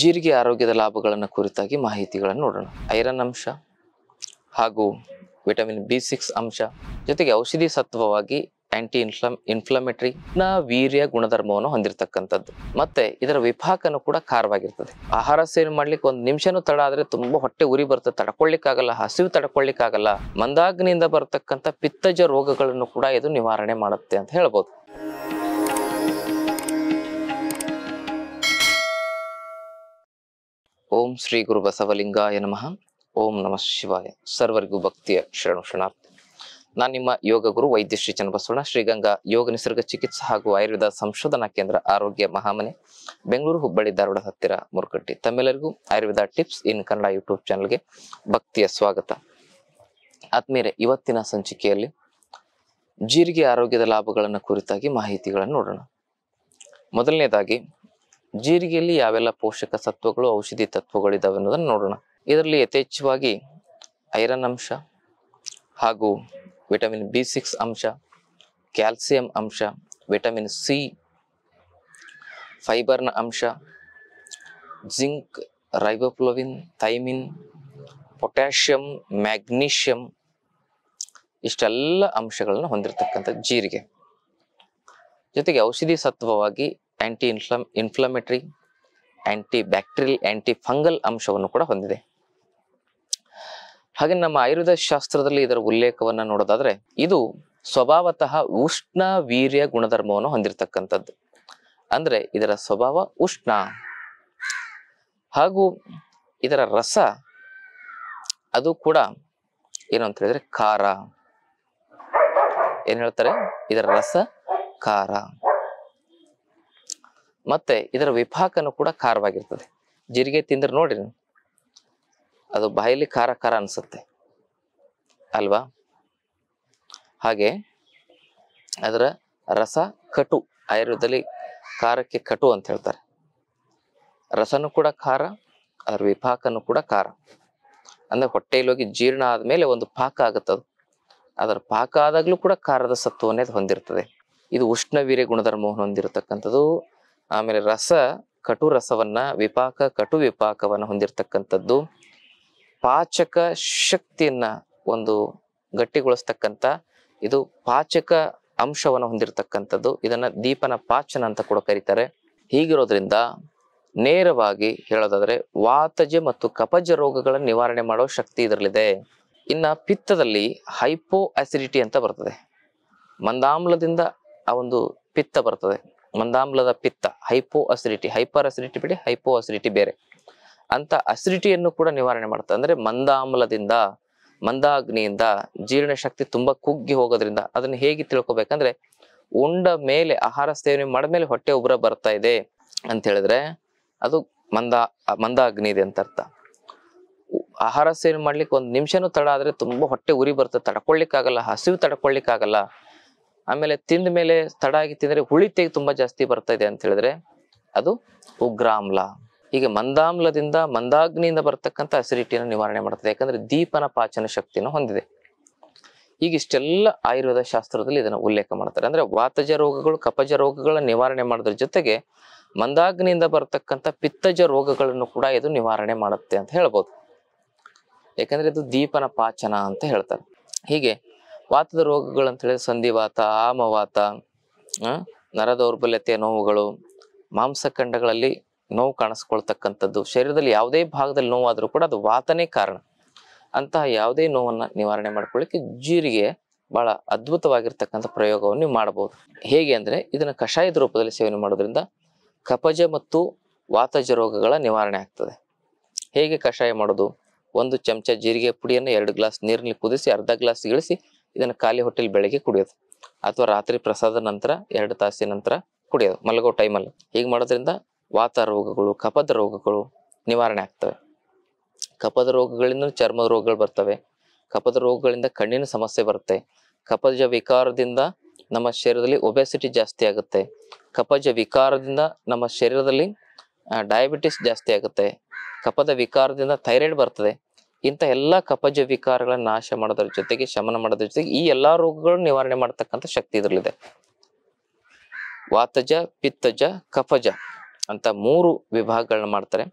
ಜೀರಿಗೆ ಆರೋಗ್ಯದ ಲಾಭಗಳನ್ನು ಕುರಿತಾಗಿ ಮಾಹಿತಿಗಳನ್ನು ನೋಡೋಣ ಐರನ್ ಅಂಶ ಹಾಗೂ ವಿಟಮಿನ್ ಬಿ ಸಿಕ್ಸ್ ಅಂಶ ಜೊತೆಗೆ ಔಷಧಿ ಸತ್ವವಾಗಿ ಆಂಟಿ ಇನ್ಫ್ಲಮ್ ಇನ್ಫ್ಲಮೇಟರಿ ನ ವೀರ್ಯ ಗುಣಧರ್ಮವನ್ನು ಹೊಂದಿರತಕ್ಕಂಥದ್ದು ಮತ್ತೆ ಇದರ ವಿಪಾಕನು ಕೂಡ ಖಾರವಾಗಿರ್ತದೆ ಆಹಾರ ಸೇವನೆ ಮಾಡ್ಲಿಕ್ಕೆ ಒಂದು ನಿಮಿಷನೂ ತಡ ಆದ್ರೆ ತುಂಬಾ ಹೊಟ್ಟೆ ಉರಿ ಬರ್ತದೆ ತಡ್ಕೊಳ್ಲಿಕ್ಕಾಗಲ್ಲ ಹಸಿವು ತಡ್ಕೊಳ್ಲಿಕ್ಕಾಗಲ್ಲ ಮಂದಾಗ್ನಿಯಿಂದ ಬರತಕ್ಕಂಥ ಪಿತ್ತಜ ರೋಗಗಳನ್ನು ಕೂಡ ಇದು ನಿವಾರಣೆ ಮಾಡುತ್ತೆ ಅಂತ ಹೇಳ್ಬೋದು ಓಂ ಶ್ರೀ ಗುರು ಬಸವಲಿಂಗಾಯ ನಮಃ ಓಂ ನಮಃ ಶಿವಾಯ ಸರ್ವರಿಗೂ ಭಕ್ತಿಯ ಶರಣು ಶರಣಾರ್ಥಿ ನಾನು ನಿಮ್ಮ ಯೋಗ ಗುರು ವೈದ್ಯ ಶ್ರೀ ಚನ್ನಬಸವಣ್ಣ ಶ್ರೀಗಂಗಾ ಯೋಗ ನಿಸರ್ಗ ಚಿಕಿತ್ಸಾ ಹಾಗೂ ಆಯುರ್ವೇದ ಸಂಶೋಧನಾ ಕೇಂದ್ರ ಆರೋಗ್ಯ ಮಹಾಮನೆ ಬೆಂಗಳೂರು ಹುಬ್ಬಳ್ಳಿ ಧಾರವಾಡ ಹತ್ತಿರ ಮುರುಕಟ್ಟಿ ತಮ್ಮೆಲ್ಲರಿಗೂ Ayurveda tips in Kannada YouTube ಚಾನಲ್ಗೆ ಭಕ್ತಿಯ ಸ್ವಾಗತ ಆದ್ಮೇಲೆ ಇವತ್ತಿನ ಸಂಚಿಕೆಯಲ್ಲಿ ಜೀರಿಗೆ ಆರೋಗ್ಯದ ಲಾಭಗಳನ್ನು ಕುರಿತಾಗಿ ಮಾಹಿತಿಗಳನ್ನು ನೋಡೋಣ ಮೊದಲನೇದಾಗಿ ಜೀರಿಗೆಯಲ್ಲಿ ಯಾವೆಲ್ಲ ಪೋಷಕ ಸತ್ವಗಳು ಔಷಧಿ ತತ್ವಗಳಿದ್ದಾವೆ ಅನ್ನೋದನ್ನು ನೋಡೋಣ ಇದರಲ್ಲಿ ಯಥೇಚ್ಛವಾಗಿ ಐರನ್ ಅಂಶ ಹಾಗೂ ವಿಟಮಿನ್ ಬಿ ಸಿಕ್ಸ್ ಅಂಶ ಕ್ಯಾಲ್ಸಿಯಂ ಅಂಶ ವಿಟಮಿನ್ ಸಿ ಫೈಬರ್ನ ಅಂಶ zinc riboflavin thiamine potassium magnesium ಇಷ್ಟೆಲ್ಲ ಅಂಶಗಳನ್ನು ಹೊಂದಿರತಕ್ಕಂಥ ಜೀರಿಗೆ ಜೊತೆಗೆ ಔಷಧಿ ಸತ್ವವಾಗಿ anti inflammatory anti bacterial anti fungal ಅಂಶವನ್ನು ಕೂಡ ಹೊಂದಿದೆ ಹಾಗೆ ನಮ್ಮ ಆಯುರ್ವೇದ ಶಾಸ್ತ್ರದಲ್ಲಿ ಇದರ ಉಲ್ಲೇಖವನ್ನು ನೋಡೋದಾದ್ರೆ ಇದು ಸ್ವಭಾವತಃ ಉಷ್ಣ ವೀರ್ಯ ಗುಣಧರ್ಮವನ್ನು ಹೊಂದಿರತಕ್ಕಂಥದ್ದು ಅಂದ್ರೆ ಇದರ ಸ್ವಭಾವ ಉಷ್ಣ ಹಾಗೂ ಇದರ ರಸ ಅದು ಕೂಡ ಏನು ಅಂತ ಹೇಳಿದ್ರೆ ಖಾರ ಏನು ಹೇಳ್ತಾರೆ ಇದರ ರಸ ಖಾರ ಮತ್ತೆ ಇದರ ವಿಪಾಕನು ಕೂಡ ಖಾರವಾಗಿರ್ತದೆ ಜೀರಿಗೆ ತಿಂದ್ರೆ ನೋಡಿ ಅದು ಬಾಯಲ್ಲಿ ಖಾರ ಖಾರ ಅನಿಸುತ್ತೆ ಅಲ್ವಾ ಹಾಗೆ ಅದರ ರಸ ಕಟು ಆಯುರ್ವೇದದಲ್ಲಿ ಖಾರಕ್ಕೆ ಕಟು ಅಂತ ಹೇಳ್ತಾರೆ ರಸನು ಕೂಡ ಖಾರ ಅದರ ವಿಪಾಕನೂ ಕೂಡ ಖಾರ ಅಂದ್ರೆ ಹೊಟ್ಟೆಯಲ್ಲಿ ಹೋಗಿ ಜೀರ್ಣ ಆದಮೇಲೆ ಒಂದು ಪಾಕ ಆಗುತ್ತದು ಅದರ ಪಾಕ ಆದಾಗಲೂ ಕೂಡ ಖಾರದ ಸತ್ವವನ್ನೇ ಹೊಂದಿರ್ತದೆ ಇದು ಉಷ್ಣವೀರ್ಯ ಗುಣಧರ್ಮವನ್ನು ಹೊಂದಿರತಕ್ಕಂಥದ್ದು ಆಮೇಲೆ ರಸ ಕಟು ರಸವನ್ನ ವಿಪಾಕ ಕಟು ವಿಪಾಕವನ್ನು ಹೊಂದಿರತಕ್ಕಂಥದ್ದು ಪಾಚಕ ಶಕ್ತಿಯನ್ನ ಒಂದು ಗಟ್ಟಿಗೊಳಿಸ್ತಕ್ಕಂಥ ಇದು ಪಾಚಕ ಅಂಶವನ್ನು ಹೊಂದಿರತಕ್ಕಂಥದ್ದು ಇದನ್ನ ದೀಪನ ಪಾಚನ ಅಂತ ಕೂಡ ಕರೀತಾರೆ ಹೀಗಿರೋದ್ರಿಂದ ನೇರವಾಗಿ ಹೇಳೋದಾದ್ರೆ ವಾತಜ ಮತ್ತು ಕಪಜ ರೋಗಗಳ ನಿವಾರಣೆ ಮಾಡೋ ಶಕ್ತಿ ಇದರಲ್ಲಿದೆ ಇನ್ನ ಪಿತ್ತದಲ್ಲಿ ಹೈಪೋ ಅಸಿಡಿಟಿ ಅಂತ ಬರ್ತದೆ ಮಂದಾಮ್ಲದಿಂದ ಆ ಒಂದು ಪಿತ್ತ ಬರ್ತದೆ ಮಂದಾಮ್ಲದ ಪಿತ್ತ ಹೈಪೋ ಅಸಿಡಿಟಿ ಹೈಪರ್ ಅಸಿಡಿಟಿ ಬಿಡಿ ಹೈಪೋ ಅಸಿಡಿಟಿ ಬೇರೆ ಅಂತ ಅಸಿಡಿಟಿಯನ್ನು ಕೂಡ ನಿವಾರಣೆ ಮಾಡುತ್ತೆ ಅಂದ್ರೆ ಮಂದಾಮ್ಲದಿಂದ ಮಂದಾಗ್ನಿಯಿಂದ ಜೀರ್ಣ ಶಕ್ತಿ ತುಂಬಾ ಕುಗ್ಗಿ ಹೋಗೋದ್ರಿಂದ ಅದನ್ನ ಹೇಗೆ ತಿಳ್ಕೊಬೇಕಂದ್ರೆ ಉಂಡ ಮೇಲೆ ಆಹಾರ ಸೇವನೆ ಮಾಡಿದ್ಮೇಲೆ ಹೊಟ್ಟೆ ಉಬ್ರ ಬರ್ತಾ ಇದೆ ಅಂತ ಹೇಳಿದ್ರೆ ಅದು ಮಂದ ಮಂದ ಅಗ್ನಿ ಇದೆ ಅಂತ ಅರ್ಥ ಆಹಾರ ಸೇವನೆ ಮಾಡ್ಲಿಕ್ಕೆ ಒಂದು ನಿಮಿಷನೂ ತಡ ಆದ್ರೆ ತುಂಬಾ ಹೊಟ್ಟೆ ಉರಿ ಬರ್ತದೆ ತಡ್ಕೊಳ್ಲಿಕ್ಕಾಗಲ್ಲ ಹಸಿವು ತಡ್ಕೊಳ್ಲಿಕ್ಕಾಗಲ್ಲ ಆಮೇಲೆ ತಿಂದ ಮೇಲೆ ತಡ ಆಗಿ ತಿಂದ್ರೆ ಹುಳಿ ತೆಗೆ ತುಂಬಾ ಜಾಸ್ತಿ ಬರ್ತಾ ಇದೆ ಅಂತ ಹೇಳಿದ್ರೆ ಅದು ಉಗ್ರಾಮ್ಲ ಹೀಗೆ ಮಂದಾಮ್ಲದಿಂದ ಮಂದಾಗ್ನಿಯಿಂದ ಬರ್ತಕ್ಕಂಥ ಅಸಿಡಿಟಿಯನ್ನು ನಿವಾರಣೆ ಮಾಡ್ತದೆ ಯಾಕಂದ್ರೆ ದೀಪನ ಪಾಚನ ಶಕ್ತಿಯನ್ನು ಹೊಂದಿದೆ ಈಗ ಇಷ್ಟೆಲ್ಲ ಆಯುರ್ವೇದ ಶಾಸ್ತ್ರದಲ್ಲಿ ಇದನ್ನು ಉಲ್ಲೇಖ ಮಾಡ್ತಾರೆ ಅಂದ್ರೆ ವಾತಜ ರೋಗಗಳು ಕಪಜ ರೋಗಗಳ ನಿವಾರಣೆ ಮಾಡೋದ್ರ ಜೊತೆಗೆ ಮಂದಾಗ್ನಿಯಿಂದ ಬರ್ತಕ್ಕಂಥ ಪಿತ್ತಜ ರೋಗಗಳನ್ನು ಕೂಡ ಇದು ನಿವಾರಣೆ ಮಾಡುತ್ತೆ ಅಂತ ಹೇಳ್ಬೋದು ಯಾಕಂದ್ರೆ ಇದು ದೀಪನ ಪಾಚನ ಅಂತ ಹೇಳ್ತಾರೆ ಹೀಗೆ ವಾತದ ಅಂತ ಹೇಳಿದ್ರೆ ಸಂಧಿವಾತ ಆಮವಾತ ನರ ದೌರ್ಬಲ್ಯತೆಯ ನೋವುಗಳು ಮಾಂಸಖಂಡಗಳಲ್ಲಿ ನೋವು ಕಾಣಿಸ್ಕೊಳ್ತಕ್ಕಂಥದ್ದು ಶರೀರದಲ್ಲಿ ಯಾವುದೇ ಭಾಗದಲ್ಲಿ ನೋವಾದರೂ ಕೂಡ ಅದು ವಾತನೇ ಕಾರಣ ಅಂತಹ ಯಾವುದೇ ನೋವನ್ನು ನಿವಾರಣೆ ಮಾಡ್ಕೊಳ್ಳಿಕ್ಕೆ ಜೀರಿಗೆ ಬಹಳ ಅದ್ಭುತವಾಗಿರ್ತಕ್ಕಂಥ ಪ್ರಯೋಗವನ್ನು ನೀವು ಮಾಡಬಹುದು ಹೇಗೆ ಅಂದರೆ ಇದನ್ನು ಕಷಾಯದ ರೂಪದಲ್ಲಿ ಸೇವನೆ ಮಾಡೋದ್ರಿಂದ ಕಪಜ ಮತ್ತು ವಾತಜ ರೋಗಗಳ ನಿವಾರಣೆ ಆಗ್ತದೆ ಹೇಗೆ ಕಷಾಯ ಮಾಡೋದು ಒಂದು ಚಮಚ ಜೀರಿಗೆ ಪುಡಿಯನ್ನು ಎರಡು ಗ್ಲಾಸ್ ನೀರಿನಲ್ಲಿ ಕುದಿಸಿ ಅರ್ಧ ಗ್ಲಾಸ್ ಇಳಿಸಿ ಇದನ್ನು ಖಾಲಿ ಹೊಟ್ಟೆಲಿ ಬೆಳಗ್ಗೆ ಕುಡಿಯೋದು ಅಥವಾ ರಾತ್ರಿ ಪ್ರಸಾದ ನಂತರ ಎರಡು ತಾಸಿನ ನಂತರ ಕುಡಿಯೋದು ಮಲಗೋ ಟೈಮಲ್ಲಿ ಹೀಗೆ ಮಾಡೋದ್ರಿಂದ ವಾತ ರೋಗಗಳು ಕಪದ ರೋಗಗಳು ನಿವಾರಣೆ ಆಗ್ತವೆ ಕಪದ ರೋಗಗಳಿಂದ ಚರ್ಮದ ರೋಗಗಳು ಬರ್ತವೆ ಕಪದ ರೋಗಗಳಿಂದ ಕಣ್ಣಿನ ಸಮಸ್ಯೆ ಬರುತ್ತೆ ಕಪಜ ವಿಕಾರದಿಂದ ನಮ್ಮ ಶರೀರದಲ್ಲಿ ಒಬೆಸಿಟಿ ಜಾಸ್ತಿ ಆಗುತ್ತೆ ಕಪಜ ವಿಕಾರದಿಂದ ನಮ್ಮ ಶರೀರದಲ್ಲಿ ಡಯಾಬಿಟಿಸ್ ಜಾಸ್ತಿ ಆಗುತ್ತೆ ಕಪದ ವಿಕಾರದಿಂದ ಥೈರಾಯ್ಡ್ ಬರ್ತದೆ ಇಂಥ ಎಲ್ಲ ಕಪಜ ವಿಕಾರಗಳನ್ನ ನಾಶ ಮಾಡೋದ್ರ ಜೊತೆಗೆ ಶಮನ ಮಾಡೋದ್ರ ಜೊತೆಗೆ ಈ ಎಲ್ಲಾ ರೋಗಗಳನ್ನ ನಿವಾರಣೆ ಮಾಡತಕ್ಕಂಥ ಶಕ್ತಿ ಇದರಲ್ಲಿದೆ ವಾತಜ ಪಿತ್ತಜ ಕಫಜ ಅಂತ ಮೂರು ವಿಭಾಗಗಳನ್ನ ಮಾಡ್ತಾರೆ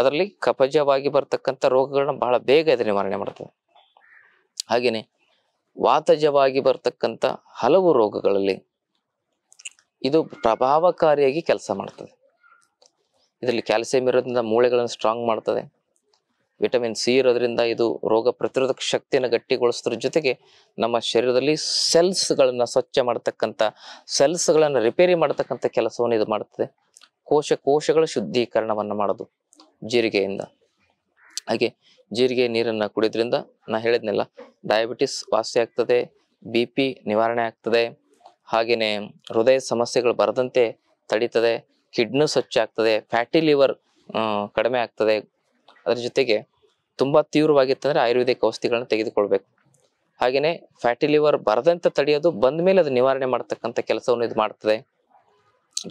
ಅದರಲ್ಲಿ ಕಪಜವಾಗಿ ಬರ್ತಕ್ಕಂಥ ರೋಗಗಳನ್ನ ಬಹಳ ಬೇಗ ಇದು ನಿವಾರಣೆ ಮಾಡ್ತದೆ ಹಾಗೇನೆ ವಾತಜವಾಗಿ ಬರ್ತಕ್ಕಂಥ ಹಲವು ರೋಗಗಳಲ್ಲಿ ಇದು ಪ್ರಭಾವಕಾರಿಯಾಗಿ ಕೆಲಸ ಮಾಡ್ತದೆ ಇದರಲ್ಲಿ ಕ್ಯಾಲ್ಸಿಯಂ ಇರೋದ್ರಿಂದ ಮೂಳೆಗಳನ್ನು ಸ್ಟ್ರಾಂಗ್ ಮಾಡ್ತದೆ ವಿಟಮಿನ್ ಸಿ ಇರೋದ್ರಿಂದ ಇದು ರೋಗ ಪ್ರತಿರೋಧಕ ಶಕ್ತಿಯನ್ನು ಗಟ್ಟಿಗೊಳಿಸೋದ್ರ ಜೊತೆಗೆ ನಮ್ಮ ಶರೀರದಲ್ಲಿ ಸೆಲ್ಸ್ಗಳನ್ನು ಸ್ವಚ್ಛ ಮಾಡತಕ್ಕಂಥ ಸೆಲ್ಸ್ಗಳನ್ನು ರಿಪೇರಿ ಮಾಡತಕ್ಕಂಥ ಕೆಲಸವನ್ನು ಇದು ಮಾಡ್ತದೆ ಕೋಶ ಕೋಶಗಳ ಶುದ್ಧೀಕರಣವನ್ನು ಮಾಡೋದು ಜೀರಿಗೆಯಿಂದ ಹಾಗೆ ಜೀರಿಗೆ ನೀರನ್ನು ಕುಡಿಯೋದ್ರಿಂದ ನಾ ಹೇಳಿದ್ನೆಲ್ಲ ಡಯಾಬಿಟಿಸ್ ವಾಸಿ ಆಗ್ತದೆ ಬಿ ಪಿ ನಿವಾರಣೆ ಆಗ್ತದೆ ಹಾಗೆಯೇ ಹೃದಯ ಸಮಸ್ಯೆಗಳು ಬರದಂತೆ ತಡೀತದೆ ಕಿಡ್ನಿ ಸ್ವಚ್ಛ ಆಗ್ತದೆ ಫ್ಯಾಟಿ ಲಿವರ್ ಕಡಿಮೆ ಆಗ್ತದೆ ಅದ್ರ ಜೊತೆಗೆ ತುಂಬಾ ತೀವ್ರವಾಗಿತ್ತಂದ್ರೆ ಆಯುರ್ವೇದಿಕ್ ಔಷಧಿಗಳನ್ನು ತೆಗೆದುಕೊಳ್ಬೇಕು ಹಾಗೆಯೇ ಫ್ಯಾಟಿ ಲಿವರ್ ಬರದಂತ ತಡೆಯೋದು ಬಂದ ಮೇಲೆ ಅದು ನಿವಾರಣೆ ಮಾಡ್ತಕ್ಕಂಥ ಕೆಲಸವನ್ನು ಇದು ಮಾಡ್ತದೆ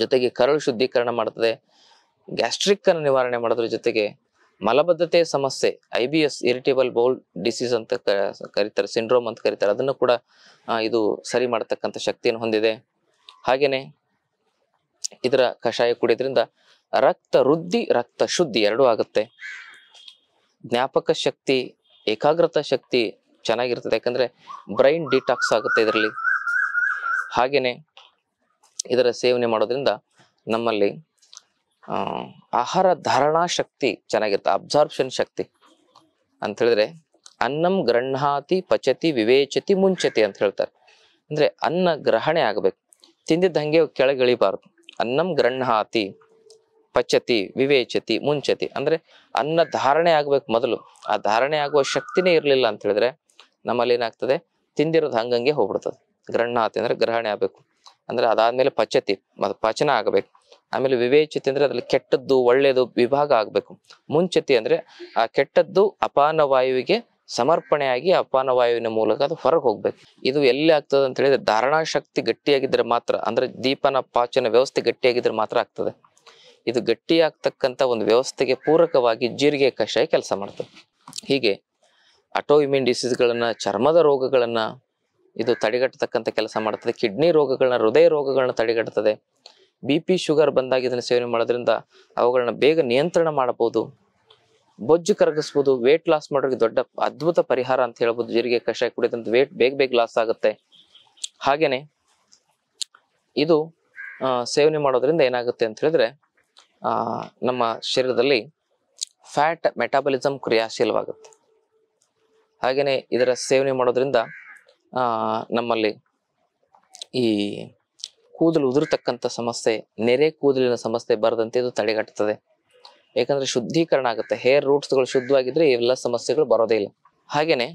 ಜೊತೆಗೆ ಕರಳು ಶುದ್ಧೀಕರಣ ಮಾಡ್ತದೆ ಗ್ಯಾಸ್ಟ್ರಿಕ್ ಅನ್ನು ನಿವಾರಣೆ ಮಾಡೋದ್ರ ಜೊತೆಗೆ ಮಲಬದ್ಧತೆ ಸಮಸ್ಯೆ I B S irritable bowel disease ಅಂತ ಕರೀತಾರೆ ಸಿಂಡ್ರೋಮ್ ಅಂತ ಕರೀತಾರೆ ಅದನ್ನು ಕೂಡ ಇದು ಸರಿ ಮಾಡತಕ್ಕಂಥ ಶಕ್ತಿಯನ್ನು ಹೊಂದಿದೆ ಹಾಗೆಯೇ ಇದರ ಕಷಾಯ ಕುಡಿಯೋದ್ರಿಂದ ರಕ್ತ ವೃದ್ಧಿ ರಕ್ತ ಶುದ್ಧಿ ಎರಡೂ ಆಗುತ್ತೆ ಜ್ಞಾಪಕ ಶಕ್ತಿ ಏಕಾಗ್ರತಾ ಶಕ್ತಿ ಚೆನ್ನಾಗಿರ್ತದೆ ಯಾಕಂದ್ರೆ ಬ್ರೈನ್ ಡಿಟಾಕ್ಸ್ ಆಗುತ್ತೆ ಇದರಲ್ಲಿ ಹಾಗೆಯೇ ಇದರ ಸೇವನೆ ಮಾಡೋದ್ರಿಂದ ನಮ್ಮಲ್ಲಿ ಆಹಾರ ಧಾರಣಾ ಶಕ್ತಿ ಚೆನ್ನಾಗಿರುತ್ತೆ ಅಬ್ಸಾರ್ಬ್ಷನ್ ಶಕ್ತಿ ಅಂತ ಹೇಳಿದ್ರೆ ಅನ್ನಂ ಗ್ರಹಾತಿ ಪಚತಿ ವಿವೇಚತಿ ಮುಂಚತಿ ಅಂತ ಹೇಳ್ತಾರೆ ಅಂದ್ರೆ ಅನ್ನ ಗ್ರಹಣೆ ಆಗಬೇಕು ತಿಂದಿದ್ದ ಹಂಗೆ ಇಳಿಬಾರ್ದು ಅನ್ನಂ ಗ್ರಹಾತಿ ಪಚ್ಚತಿ ವಿವೇಚತಿ ಮುಂಚತಿ ಅಂದ್ರೆ ಅನ್ನ ಧಾರಣೆ ಆಗ್ಬೇಕು ಮೊದಲು ಆ ಧಾರಣೆ ಆಗುವ ಶಕ್ತಿನೇ ಇರಲಿಲ್ಲ ಅಂತ ಹೇಳಿದ್ರೆ ನಮ್ಮಲ್ಲಿ ಏನಾಗ್ತದೆ ತಿಂದಿರೋದು ಹಂಗಂಗೆ ಹೋಗ್ಬಿಡ್ತದೆ ಆತಿ ಅಂದ್ರೆ ಗ್ರಹಣೆ ಆಗ್ಬೇಕು ಅಂದ್ರೆ ಅದಾದ್ಮೇಲೆ ಪಚತಿ ಪಚನ ಆಗ್ಬೇಕು ಆಮೇಲೆ ವಿವೇಚತಿ ಅಂದ್ರೆ ಅದ್ರಲ್ಲಿ ಕೆಟ್ಟದ್ದು ಒಳ್ಳೇದು ವಿಭಾಗ ಆಗ್ಬೇಕು ಮುಂಚತಿ ಅಂದ್ರೆ ಆ ಕೆಟ್ಟದ್ದು ಅಪಾನ ವಾಯುವಿಗೆ ಸಮರ್ಪಣೆಯಾಗಿ ಅಪಾನ ವಾಯುವಿನ ಮೂಲಕ ಅದು ಹೊರಗೆ ಹೋಗ್ಬೇಕು ಇದು ಎಲ್ಲಿ ಆಗ್ತದೆ ಅಂತ ಹೇಳಿದ್ರೆ ಧಾರಣಾ ಶಕ್ತಿ ಗಟ್ಟಿಯಾಗಿದ್ರೆ ಮಾತ್ರ ಅಂದ್ರೆ ದೀಪನ ಪಾಚನ ವ್ಯವಸ್ಥೆ ಗಟ್ಟಿಯಾಗಿದ್ರೆ ಮಾತ್ರ ಆಗ್ತದೆ ಇದು ಗಟ್ಟಿಯಾಗ್ತಕ್ಕಂಥ ಒಂದು ವ್ಯವಸ್ಥೆಗೆ ಪೂರಕವಾಗಿ ಜೀರಿಗೆ ಕಷಾಯ ಕೆಲಸ ಮಾಡ್ತದೆ ಹೀಗೆ ಅಟೋ ಇಮ್ಯೂನ್ ಡಿಸೀಸ್ಗಳನ್ನ ಚರ್ಮದ ರೋಗಗಳನ್ನು ಇದು ತಡೆಗಟ್ಟತಕ್ಕಂಥ ಕೆಲಸ ಮಾಡ್ತದೆ ಕಿಡ್ನಿ ರೋಗಗಳನ್ನ ಹೃದಯ ರೋಗಗಳನ್ನ ತಡೆಗಟ್ಟುತ್ತದೆ ಬಿ ಪಿ ಶುಗರ್ ಬಂದಾಗ ಇದನ್ನು ಸೇವನೆ ಮಾಡೋದ್ರಿಂದ ಅವುಗಳನ್ನ ಬೇಗ ನಿಯಂತ್ರಣ ಮಾಡಬಹುದು ಬೊಜ್ಜು ಕರಗಿಸ್ಬೋದು ವೇಟ್ ಲಾಸ್ ಮಾಡೋರಿಗೆ ದೊಡ್ಡ ಅದ್ಭುತ ಪರಿಹಾರ ಅಂತ ಹೇಳ್ಬೋದು ಜೀರಿಗೆ ಕಷಾಯ ಕುಡಿದಂತ ವೇಟ್ ಬೇಗ ಬೇಗ ಲಾಸ್ ಆಗುತ್ತೆ ಹಾಗೇನೆ ಇದು ಸೇವನೆ ಮಾಡೋದ್ರಿಂದ ಏನಾಗುತ್ತೆ ಅಂತ ಹೇಳಿದ್ರೆ ನಮ್ಮ ಶರೀರದಲ್ಲಿ ಫ್ಯಾಟ್ ಮೆಟಾಬಲಿಸಮ್ ಕ್ರಿಯಾಶೀಲವಾಗುತ್ತೆ ಹಾಗೆಯೇ ಇದರ ಸೇವನೆ ಮಾಡೋದ್ರಿಂದ ನಮ್ಮಲ್ಲಿ ಈ ಕೂದಲು ಉದುರ್ತಕ್ಕಂಥ ಸಮಸ್ಯೆ ನೆರೆ ಕೂದಲಿನ ಸಮಸ್ಯೆ ಬರದಂತೆ ಇದು ತಡೆಗಟ್ಟುತ್ತದೆ ಯಾಕಂದರೆ ಶುದ್ಧೀಕರಣ ಆಗುತ್ತೆ ಹೇರ್ ರೂಟ್ಸ್ಗಳು ಶುದ್ಧವಾಗಿದ್ದರೆ ಇವೆಲ್ಲ ಸಮಸ್ಯೆಗಳು ಬರೋದೇ ಇಲ್ಲ ಹಾಗೆಯೇ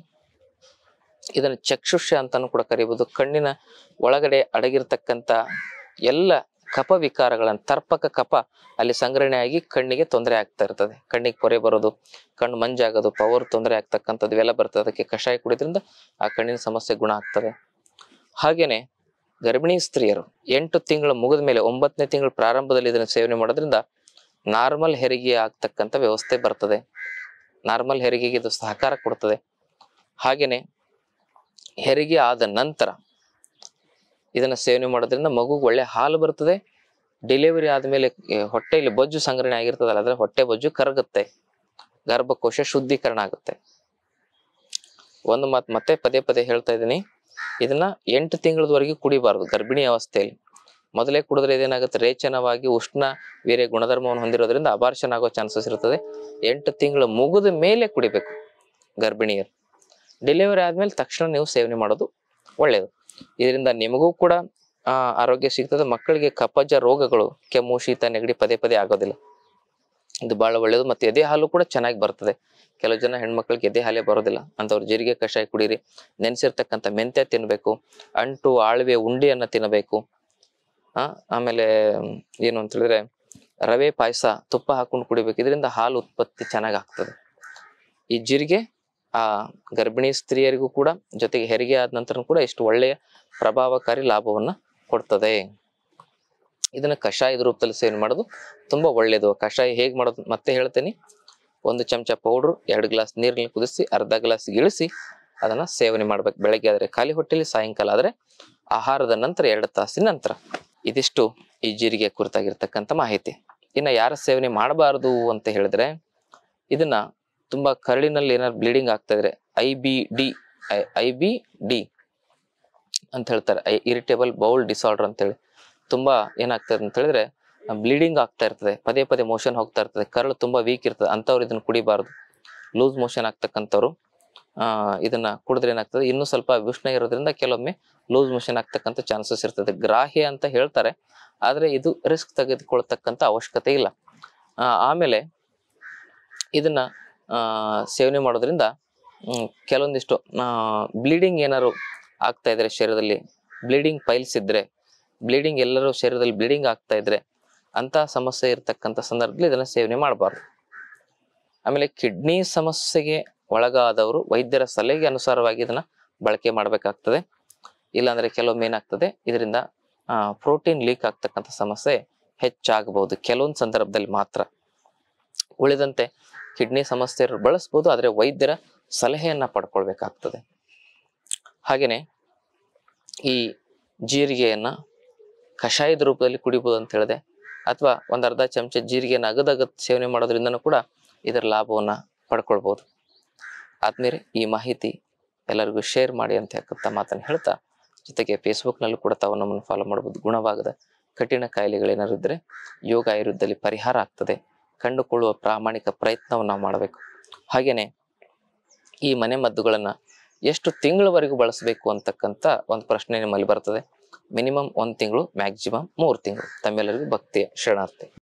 ಇದನ್ನು ಚಕ್ಷುಷ್ಯ ಅಂತಲೂ ಕೂಡ ಕರೀಬೋದು ಕಣ್ಣಿನ ಒಳಗಡೆ ಅಡಗಿರ್ತಕ್ಕಂಥ ಎಲ್ಲ ಕಪ ವಿಕಾರಗಳನ್ನು ತರ್ಪಕ ಕಪ ಅಲ್ಲಿ ಸಂಗ್ರಹಣೆಯಾಗಿ ಕಣ್ಣಿಗೆ ತೊಂದರೆ ಆಗ್ತಾ ಇರ್ತದೆ ಕಣ್ಣಿಗೆ ಪೊರೆ ಬರೋದು ಕಣ್ಣು ಮಂಜಾಗೋದು ಪವರ್ ತೊಂದರೆ ಆಗ್ತಕ್ಕಂಥದ್ದು ಇವೆಲ್ಲ ಬರ್ತದೆ ಅದಕ್ಕೆ ಕಷಾಯ ಕುಡಿದ್ರಿಂದ ಆ ಕಣ್ಣಿನ ಸಮಸ್ಯೆ ಗುಣ ಆಗ್ತದೆ ಹಾಗೇನೆ ಗರ್ಭಿಣಿ ಸ್ತ್ರೀಯರು ಎಂಟು ತಿಂಗಳು ಮುಗಿದ ಮೇಲೆ ಒಂಬತ್ತನೇ ತಿಂಗಳು ಪ್ರಾರಂಭದಲ್ಲಿ ಇದನ್ನು ಸೇವನೆ ಮಾಡೋದ್ರಿಂದ ನಾರ್ಮಲ್ ಹೆರಿಗೆ ಆಗ್ತಕ್ಕಂಥ ವ್ಯವಸ್ಥೆ ಬರ್ತದೆ ನಾರ್ಮಲ್ ಹೆರಿಗೆಗೆ ಇದು ಸಹಕಾರ ಕೊಡ್ತದೆ ಹಾಗೆಯೇ ಹೆರಿಗೆ ಆದ ನಂತರ ಇದನ್ನು ಸೇವನೆ ಮಾಡೋದ್ರಿಂದ ಮಗುಗೆ ಒಳ್ಳೆ ಹಾಲು ಬರ್ತದೆ ಡೆಲಿವರಿ ಆದಮೇಲೆ ಹೊಟ್ಟೆಯಲ್ಲಿ ಬೊಜ್ಜು ಸಂಗ್ರಹಣೆ ಆಗಿರ್ತದಲ್ಲ ಅದರ ಹೊಟ್ಟೆ ಬೊಜ್ಜು ಕರಗುತ್ತೆ ಗರ್ಭಕೋಶ ಶುದ್ಧೀಕರಣ ಆಗುತ್ತೆ ಒಂದು ಮಾತು ಮತ್ತೆ ಪದೇ ಪದೇ ಹೇಳ್ತಾ ಇದ್ದೀನಿ ಇದನ್ನ ಎಂಟು ತಿಂಗಳವರೆಗೆ ಕುಡಿಬಾರ್ದು ಗರ್ಭಿಣಿ ಅವಸ್ಥೆಯಲ್ಲಿ ಮೊದಲೇ ಕುಡಿದ್ರೆ ಇದೇನಾಗುತ್ತೆ ರೇಚನವಾಗಿ ಉಷ್ಣ ಬೇರೆ ಗುಣಧರ್ಮವನ್ನು ಹೊಂದಿರೋದ್ರಿಂದ ಅಬಾರ್ಷನ್ ಆಗೋ ಚಾನ್ಸಸ್ ಇರ್ತದೆ ಎಂಟು ತಿಂಗಳು ಮುಗಿದ ಮೇಲೆ ಕುಡಿಬೇಕು ಗರ್ಭಿಣಿಯರು ಡೆಲಿವರಿ ಆದಮೇಲೆ ತಕ್ಷಣ ನೀವು ಸೇವನೆ ಮಾಡೋದು ಒಳ್ಳೆಯದು ಇದರಿಂದ ನಿಮಗೂ ಕೂಡ ಆರೋಗ್ಯ ಸಿಗ್ತದೆ ಮಕ್ಕಳಿಗೆ ಕಪಜ ರೋಗಗಳು ಕೆಮ್ಮು ಶೀತ ನೆಗಡಿ ಪದೇ ಪದೇ ಆಗೋದಿಲ್ಲ ಇದು ಬಹಳ ಒಳ್ಳೆಯದು ಮತ್ತು ಎದೆ ಹಾಲು ಕೂಡ ಚೆನ್ನಾಗಿ ಬರ್ತದೆ ಕೆಲವು ಜನ ಹೆಣ್ಮಕ್ಳಿಗೆ ಎದೆ ಹಾಲೇ ಬರೋದಿಲ್ಲ ಅಂತವ್ರು ಜೀರಿಗೆ ಕಷಾಯ ಕುಡೀರಿ ನೆನೆಸಿರ್ತಕ್ಕಂಥ ಮೆಂತ್ಯ ತಿನ್ನಬೇಕು ಅಂಟು ಆಳ್ವೆ ಉಂಡೆಯನ್ನು ತಿನ್ನಬೇಕು ಆ ಆಮೇಲೆ ಏನು ಅಂತ ಹೇಳಿದ್ರೆ ರವೆ ಪಾಯಸ ತುಪ್ಪ ಹಾಕೊಂಡು ಕುಡಿಬೇಕು ಇದರಿಂದ ಹಾಲು ಉತ್ಪತ್ತಿ ಚೆನ್ನಾಗಿ ಆಗ್ತದೆ ಈ ಜೀರಿಗೆ ಆ ಗರ್ಭಿಣಿ ಸ್ತ್ರೀಯರಿಗೂ ಕೂಡ ಜೊತೆಗೆ ಹೆರಿಗೆ ಆದ ನಂತರ ಕೂಡ ಎಷ್ಟು ಒಳ್ಳೆಯ ಪ್ರಭಾವಕಾರಿ ಲಾಭವನ್ನ ಕೊಡ್ತದೆ ಇದನ್ನ ಕಷಾಯದ ರೂಪದಲ್ಲಿ ಸೇವನೆ ಮಾಡೋದು ತುಂಬಾ ಒಳ್ಳೆಯದು ಕಷಾಯ ಹೇಗೆ ಮಾಡೋದು ಮತ್ತೆ ಹೇಳ್ತೇನೆ ಒಂದು ಚಮಚ ಪೌಡ್ರು ಎರಡು ಗ್ಲಾಸ್ ನೀರಿನಲ್ಲಿ ಕುದಿಸಿ ಅರ್ಧ ಗ್ಲಾಸ್ ಇಳಿಸಿ ಅದನ್ನ ಸೇವನೆ ಮಾಡ್ಬೇಕು ಬೆಳಗ್ಗೆ ಆದರೆ ಖಾಲಿ ಹೊಟ್ಟೆಲಿ ಸಾಯಂಕಾಲ ಆದರೆ ಆಹಾರದ ನಂತರ ಎರಡು ತಾಸಿನ ನಂತರ ಇದಿಷ್ಟು ಈ ಜೀರಿಗೆ ಕುರಿತಾಗಿರ್ತಕ್ಕಂಥ ಮಾಹಿತಿ ಇನ್ನು ಯಾರ ಸೇವನೆ ಮಾಡಬಾರದು ಅಂತ ಹೇಳಿದ್ರೆ ಇದನ್ನ ತುಂಬಾ ಕರಳಿನಲ್ಲಿ ಏನಾದ್ರು ಬ್ಲೀಡಿಂಗ್ ಆಗ್ತಾ ಇದ್ರೆ I B D I B D ಅಂತ ಹೇಳ್ತಾರೆ ಐ ಇರಿಟೇಬಲ್ ಬೌಲ್ ಡಿಸಾರ್ಡರ್ ಅಂತೇಳಿ ತುಂಬಾ ಏನಾಗ್ತದೆ ಅಂತ ಹೇಳಿದ್ರೆ ಬ್ಲೀಡಿಂಗ್ ಆಗ್ತಾ ಇರ್ತದೆ ಪದೇ ಪದೇ ಮೋಷನ್ ಹೋಗ್ತಾ ಇರ್ತದೆ ಕರಳು ತುಂಬಾ ವೀಕ್ ಇರ್ತದೆ ಅಂಥವ್ರು ಇದನ್ನ ಕುಡಿಬಾರ್ದು ಲೂಸ್ ಮೋಷನ್ ಆಗ್ತಕ್ಕಂಥವ್ರು ಇದನ್ನ ಕುಡಿದ್ರೆ ಏನಾಗ್ತದೆ ಇನ್ನೂ ಸ್ವಲ್ಪ ಉಷ್ಣ ಇರೋದ್ರಿಂದ ಕೆಲವೊಮ್ಮೆ ಲೂಸ್ ಮೋಷನ್ ಆಗ್ತಕ್ಕಂಥ ಚಾನ್ಸಸ್ ಇರ್ತದೆ ಗ್ರಾಹ್ಯ ಅಂತ ಹೇಳ್ತಾರೆ ಆದರೆ ಇದು ರಿಸ್ಕ್ ತೆಗೆದುಕೊಳ್ತಕ್ಕಂಥ ಅವಶ್ಯಕತೆ ಇಲ್ಲ ಆಮೇಲೆ ಇದನ್ನ ಸೇವನೆ ಮಾಡೋದ್ರಿಂದ ಕೆಲವೊಂದಿಷ್ಟು ಬ್ಲೀಡಿಂಗ್ ಏನಾದ್ರು ಆಗ್ತಾ ಇದ್ರೆ ಶರೀರದಲ್ಲಿ ಬ್ಲೀಡಿಂಗ್ ಪೈಲ್ಸ್ ಇದ್ರೆ ಬ್ಲೀಡಿಂಗ್ ಎಲ್ಲರೂ ಶರೀರದಲ್ಲಿ ಬ್ಲೀಡಿಂಗ್ ಆಗ್ತಾ ಇದ್ರೆ ಅಂತ ಸಮಸ್ಯೆ ಇರತಕ್ಕಂಥ ಸಂದರ್ಭದಲ್ಲಿ ಇದನ್ನು ಸೇವನೆ ಮಾಡಬಾರ್ದು ಆಮೇಲೆ ಕಿಡ್ನಿ ಸಮಸ್ಯೆಗೆ ಒಳಗಾದವರು ವೈದ್ಯರ ಸಲಹೆಗೆ ಅನುಸಾರವಾಗಿ ಇದನ್ನ ಬಳಕೆ ಮಾಡಬೇಕಾಗ್ತದೆ ಇಲ್ಲಾಂದ್ರೆ ಕೆಲವೊಮ್ಮೆ ಏನಾಗ್ತದೆ ಇದರಿಂದ ಪ್ರೋಟೀನ್ ಲೀಕ್ ಆಗ್ತಕ್ಕಂಥ ಸಮಸ್ಯೆ ಹೆಚ್ಚಾಗಬಹುದು ಕೆಲವೊಂದು ಸಂದರ್ಭದಲ್ಲಿ ಮಾತ್ರ ಉಳಿದಂತೆ ಕಿಡ್ನಿ ಸಮಸ್ಯೆ ಬಳಸ್ಬೋದು ಆದರೆ ವೈದ್ಯರ ಸಲಹೆಯನ್ನು ಪಡ್ಕೊಳ್ಬೇಕಾಗ್ತದೆ ಹಾಗೆಯೇ ಈ ಜೀರಿಗೆಯನ್ನು ಕಷಾಯದ ರೂಪದಲ್ಲಿ ಕುಡಿಬೋದು ಅಂತ ಹೇಳಿದೆ ಅಥವಾ ಒಂದು ಅರ್ಧ ಚಮಚ ಜೀರಿಗೆಯನ್ನು ಅಗದಗ ಸೇವನೆ ಮಾಡೋದ್ರಿಂದ ಕೂಡ ಇದರ ಲಾಭವನ್ನು ಪಡ್ಕೊಳ್ಬೋದು ಆದ್ಮೇಲೆ ಈ ಮಾಹಿತಿ ಎಲ್ಲರಿಗೂ ಶೇರ್ ಮಾಡಿ ಅಂತ ಹೇಳ್ತಾ ಮಾತನ್ನು ಹೇಳ್ತಾ ಜೊತೆಗೆ ಫೇಸ್ಬುಕ್ನಲ್ಲೂ ಕೂಡ ತಾವು ನಮ್ಮನ್ನು ಫಾಲೋ ಮಾಡ್ಬೋದು ಗುಣವಾಗದ ಕಠಿಣ ಕಾಯಿಲೆಗಳೇನಾದ್ರೂ ಇದ್ದರೆ ಯೋಗ ಆಯುರ್ವೇದದಲ್ಲಿ ಪರಿಹಾರ ಆಗ್ತದೆ ಕಂಡುಕೊಳ್ಳುವ ಪ್ರಾಮಾಣಿಕ ಪ್ರಯತ್ನವನ್ನು ನಾವು ಮಾಡಬೇಕು ಹಾಗೆಯೇ ಈ ಮನೆ ಮದ್ದುಗಳನ್ನು ಎಷ್ಟು ತಿಂಗಳವರೆಗೂ ಬಳಸಬೇಕು ಅಂತಕ್ಕಂಥ ಒಂದು ಪ್ರಶ್ನೆ ನಿಮ್ಮಲ್ಲಿ ಬರ್ತದೆ ಮಿನಿಮಮ್ ಒಂದು ತಿಂಗಳು ಮ್ಯಾಕ್ಸಿಮಮ್ ಮೂರು ತಿಂಗಳು ತಮ್ಮೆಲ್ಲರಿಗೂ ಭಕ್ತಿಯ ಶರಣಾರ್ಥಿ